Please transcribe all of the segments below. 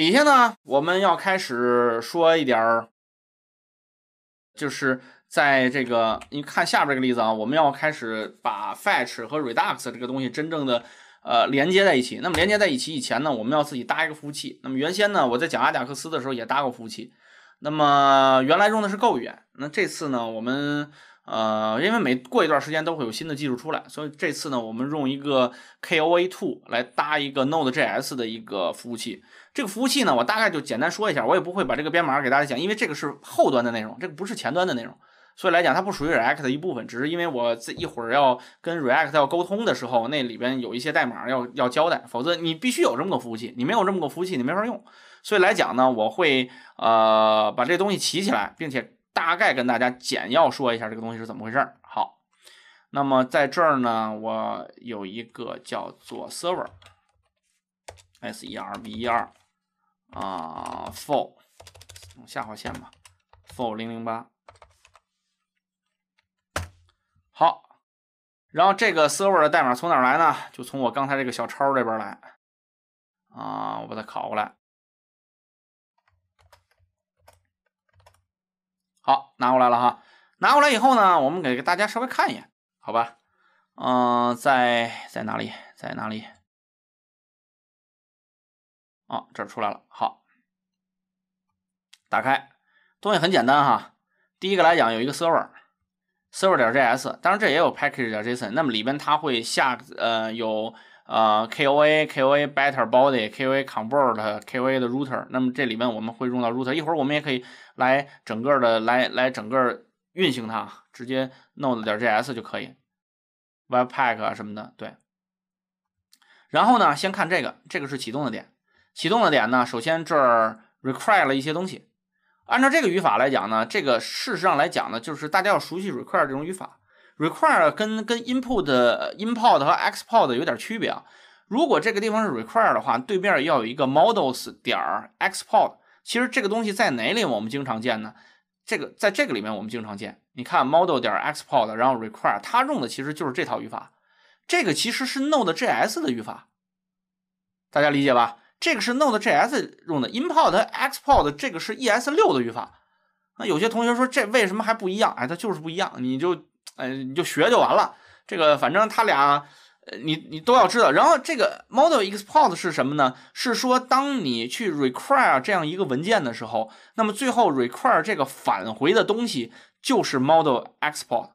底下呢，我们要开始说一点儿，就是在这个你看下边这个例子啊，我们要开始把 fetch 和 redux 这个东西真正的呃连接在一起。那么连接在一起以前呢，我们要自己搭一个服务器。那么原先呢，我在讲阿贾克斯的时候也搭过服务器。那么原来用的是 Go 语言，那这次呢，我们。呃，因为每过一段时间都会有新的技术出来，所以这次呢，我们用一个 k o a two 来搭一个 node js 的一个服务器。这个服务器呢，我大概就简单说一下，我也不会把这个编码给大家讲，因为这个是后端的内容，这个不是前端的内容，所以来讲它不属于 react 的一部分，只是因为我这一会儿要跟 react 要沟通的时候，那里边有一些代码要要交代，否则你必须有这么个服务器，你没有这么个服务器，你没法用。所以来讲呢，我会呃把这东西起起来，并且。大概跟大家简要说一下这个东西是怎么回事好，那么在这儿呢，我有一个叫做 server s e r v e r 啊 for 用下划线吧 for 008好，然后这个 server 的代码从哪儿来呢？就从我刚才这个小抄这边来啊，我把它拷过来。好，拿过来了哈。拿过来以后呢，我们给大家稍微看一眼，好吧？嗯，在在哪里？在哪里？哦，这出来了。好，打开东西很简单哈。第一个来讲，有一个 server，server.js，当然这也有 package.json 点。那么里边它会下呃有。呃，koa，koa better body，koa convert，koa 的 router。那么这里面我们会用到 router。一会儿我们也可以来整个的来来整个运行它，直接 node 点 js 就可以，webpack 什么的。对。然后呢，先看这个，这个是启动的点。启动的点呢，首先这儿 require 了一些东西。按照这个语法来讲呢，这个事实上来讲呢，就是大家要熟悉 require 这种语法。require 跟跟 input、input 和 export 有点区别啊。如果这个地方是 require 的话，对面要有一个 models 点儿 export。其实这个东西在哪里我们经常见呢？这个在这个里面我们经常见。你看 model 点儿 export，然后 require，它用的其实就是这套语法。这个其实是 Node.js 的语法，大家理解吧？这个是 Node.js 用的 input、和 export，这个是 ES6 的语法。那有些同学说这为什么还不一样？哎，它就是不一样，你就。嗯，你就学就完了。这个反正他俩，你你都要知道。然后这个 model export 是什么呢？是说当你去 require 这样一个文件的时候，那么最后 require 这个返回的东西就是 model export，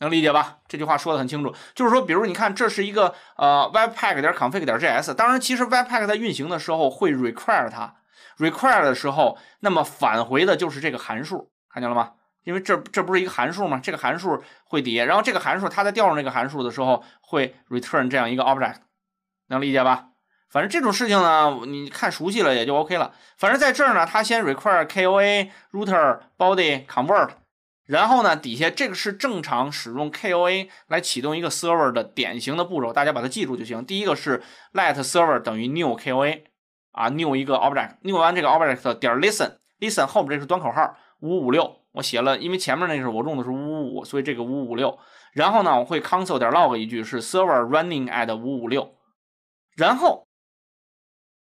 能理解吧？这句话说的很清楚，就是说，比如你看，这是一个呃 webpack 点 config 点 js。当然，其实 webpack 在运行的时候会 require 它，require 的时候，那么返回的就是这个函数，看见了吗？因为这这不是一个函数嘛，这个函数会叠，然后这个函数它在调用这个函数的时候会 return 这样一个 object，能理解吧？反正这种事情呢，你看熟悉了也就 OK 了。反正在这儿呢，它先 require koa router body convert，然后呢底下这个是正常使用 koa 来启动一个 server 的典型的步骤，大家把它记住就行。第一个是 let server 等于 new koa，啊 new 一个 object，new 完这个 object 点 listen，listen 后面这是端口号五五六。我写了，因为前面那个是我用的是五五五，所以这个五五六。然后呢，我会 console 点 log 一句是 server running at 五五六。然后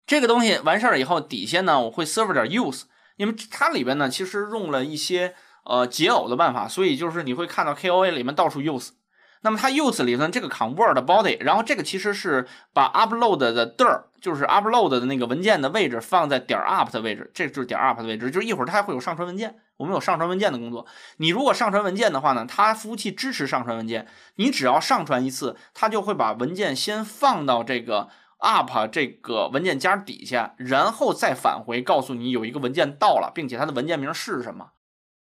这个东西完事儿以后，底下呢我会 server 点 use，因为它里边呢其实用了一些呃解耦的办法，所以就是你会看到 koa 里面到处 use。那么它 use 里头这个 convert body，然后这个其实是把 upload 的点 r 就是 upload 的那个文件的位置放在点儿 up 的位置，这就是点儿 up 的位置。就是一会儿它会有上传文件，我们有上传文件的工作。你如果上传文件的话呢，它服务器支持上传文件，你只要上传一次，它就会把文件先放到这个 up 这个文件夹底下，然后再返回告诉你有一个文件到了，并且它的文件名是什么。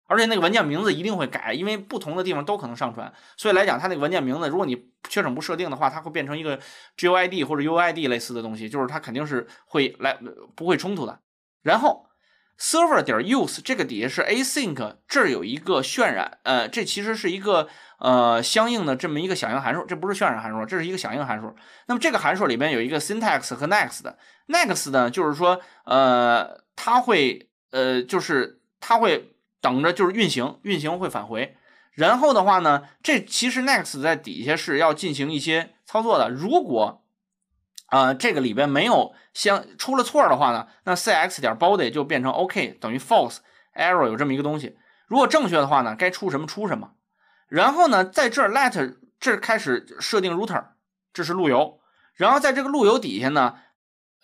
而且那个文件名字一定会改，因为不同的地方都可能上传，所以来讲它那个文件名字，如果你缺少不设定的话，它会变成一个 GUID 或者 u i d 类似的东西，就是它肯定是会来不会冲突的。然后 server 点 use 这个底下是 async，这儿有一个渲染，呃，这其实是一个呃相应的这么一个响应函数，这不是渲染函数，这是一个响应函数。那么这个函数里面有一个 syntax 和 next，next 呢就是说呃它会呃就是它会。等着就是运行，运行会返回。然后的话呢，这其实 next 在底下是要进行一些操作的。如果，呃，这个里边没有相出了错的话呢，那 cx 点 body 就变成 ok 等于 false error 有这么一个东西。如果正确的话呢，该出什么出什么。然后呢，在这 let 这开始设定 router，这是路由。然后在这个路由底下呢。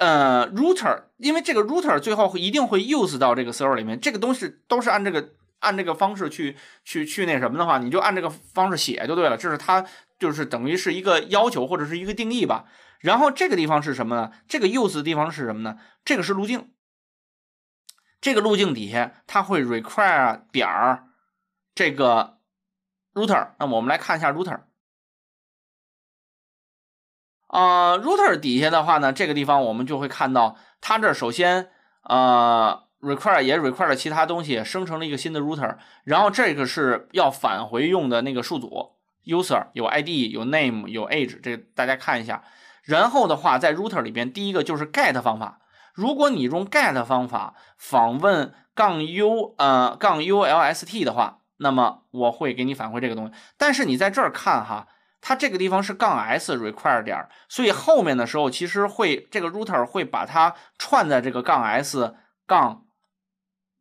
呃，router，因为这个 router 最后一定会 use 到这个 server 里面，这个东西都是按这个按这个方式去去去那什么的话，你就按这个方式写就对了，这是它就是等于是一个要求或者是一个定义吧。然后这个地方是什么呢？这个 use 的地方是什么呢？这个是路径，这个路径底下它会 require 点儿这个 router，那我们来看一下 router。啊，router 底下的话呢，这个地方我们就会看到，它这首先，呃，require 也 require 了其他东西，生成了一个新的 router，然后这个是要返回用的那个数组，user 有 id，有 name，有 age，这个大家看一下。然后的话，在 router 里边，第一个就是 get 方法，如果你用 get 方法访问杠 /u，呃杠 u l s t 的话，那么我会给你返回这个东西。但是你在这儿看哈。它这个地方是杠 s require 点所以后面的时候其实会这个 router 会把它串在这个杠 s 杠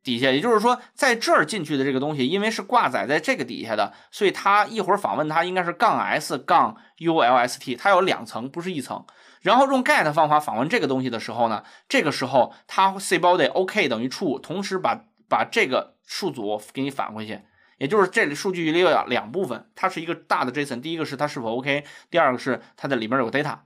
底下，也就是说在这儿进去的这个东西，因为是挂载在这个底下的，所以它一会儿访问它应该是杠 s 杠 u l s t，它有两层不是一层。然后用 get 方法访问这个东西的时候呢，这个时候它 c body ok 等于 true，同时把把这个数组给你返回去。也就是这里数据里有两部分，它是一个大的 JSON，第一个是它是否 OK，第二个是它的里面有个 data。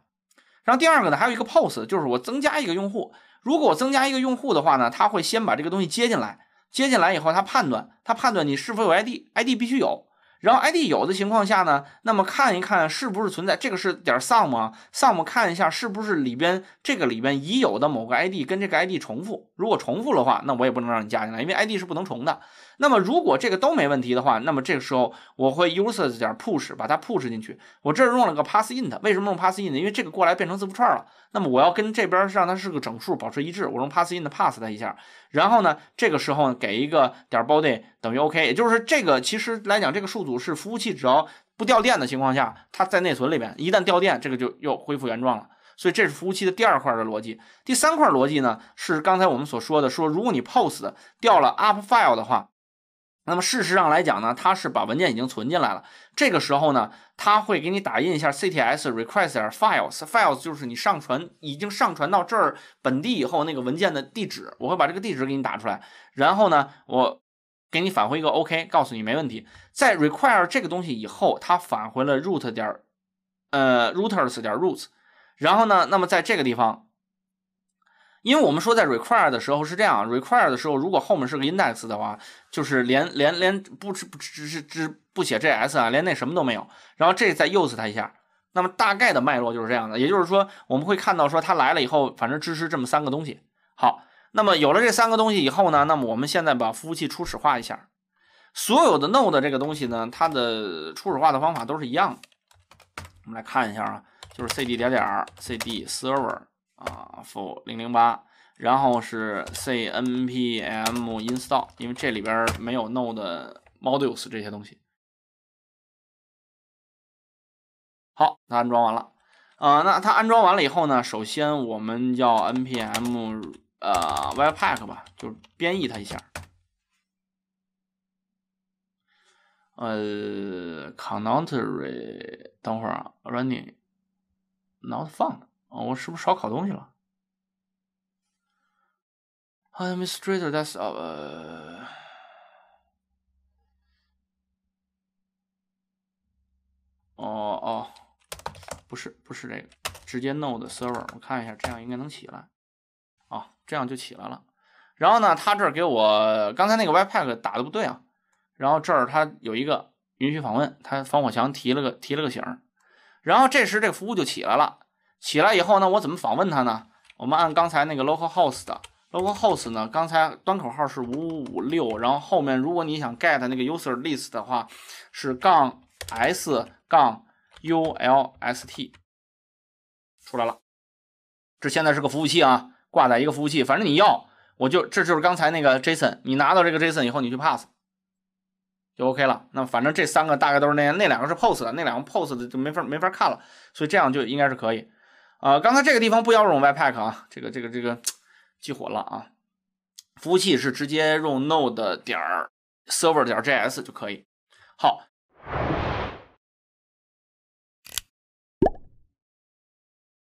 然后第二个呢，还有一个 p o s e 就是我增加一个用户。如果我增加一个用户的话呢，他会先把这个东西接进来，接进来以后他判断，他判断你是否有 ID，ID 必须有。然后 ID 有的情况下呢，那么看一看是不是存在这个是点 sum 啊，sum 看一下是不是里边这个里边已有的某个 ID 跟这个 ID 重复，如果重复的话，那我也不能让你加进来，因为 ID 是不能重的。那么如果这个都没问题的话，那么这个时候我会 use r s 点 push 把它 push 进去。我这儿用了个 pass in，为什么用 pass in？因为这个过来变成字符串了。那么我要跟这边让它是个整数保持一致，我用 pass in 的 pass 它一下，然后呢，这个时候呢给一个点儿 body 等于 OK，也就是这个其实来讲，这个数组是服务器只要不掉电的情况下，它在内存里边，一旦掉电，这个就又恢复原状了。所以这是服务器的第二块的逻辑，第三块逻辑呢是刚才我们所说的，说如果你 p o s e 掉了 up file 的话。那么事实上来讲呢，它是把文件已经存进来了。这个时候呢，它会给你打印一下 CTS request files files，就是你上传已经上传到这儿本地以后那个文件的地址，我会把这个地址给你打出来。然后呢，我给你返回一个 OK，告诉你没问题。在 require 这个东西以后，它返回了 root 点儿，呃，rooters 点 roots。然后呢，那么在这个地方。因为我们说在 require 的时候是这样，require 的时候如果后面是个 index 的话，就是连连连不不只只不写 js 啊，连那什么都没有。然后这再 use 它一下，那么大概的脉络就是这样的。也就是说，我们会看到说它来了以后，反正支持这么三个东西。好，那么有了这三个东西以后呢，那么我们现在把服务器初始化一下。所有的 node 这个东西呢，它的初始化的方法都是一样的。我们来看一下啊，就是 cd 点点儿，cd server。啊，for 008，然后是 c npm install，因为这里边没有 node modules 这些东西。好，它安装完了。呃，那它安装完了以后呢，首先我们要 npm 啊 webpack 吧，就是编译它一下。呃 c o n n o t r y 等会儿啊，running not found。我是不是少拷东西了？Administrator，That's uh，哦哦，不是不是这个，直接 Node Server，我看一下，这样应该能起来。啊，这样就起来了。然后呢，他这儿给我刚才那个 Webpack 打的不对啊。然后这儿他有一个允许访问，他防火墙提了个提了个醒。然后这时这个服务就起来了。起来以后呢，我怎么访问它呢？我们按刚才那个 localhost 的 localhost 呢？刚才端口号是五五五六，然后后面如果你想 get 那个 user list 的话，是杠 s 杠 u l s t 出来了。这现在是个服务器啊，挂在一个服务器，反正你要我就这就是刚才那个 Jason，你拿到这个 Jason 以后，你去 pass 就 OK 了。那反正这三个大概都是那样，那两个是 pose 的，那两个 pose 的就没法没法看了，所以这样就应该是可以。啊，刚才这个地方不要用 webpack 啊，这个这个这个激活了啊，服务器是直接用 node 点 server 点 js 就可以。好。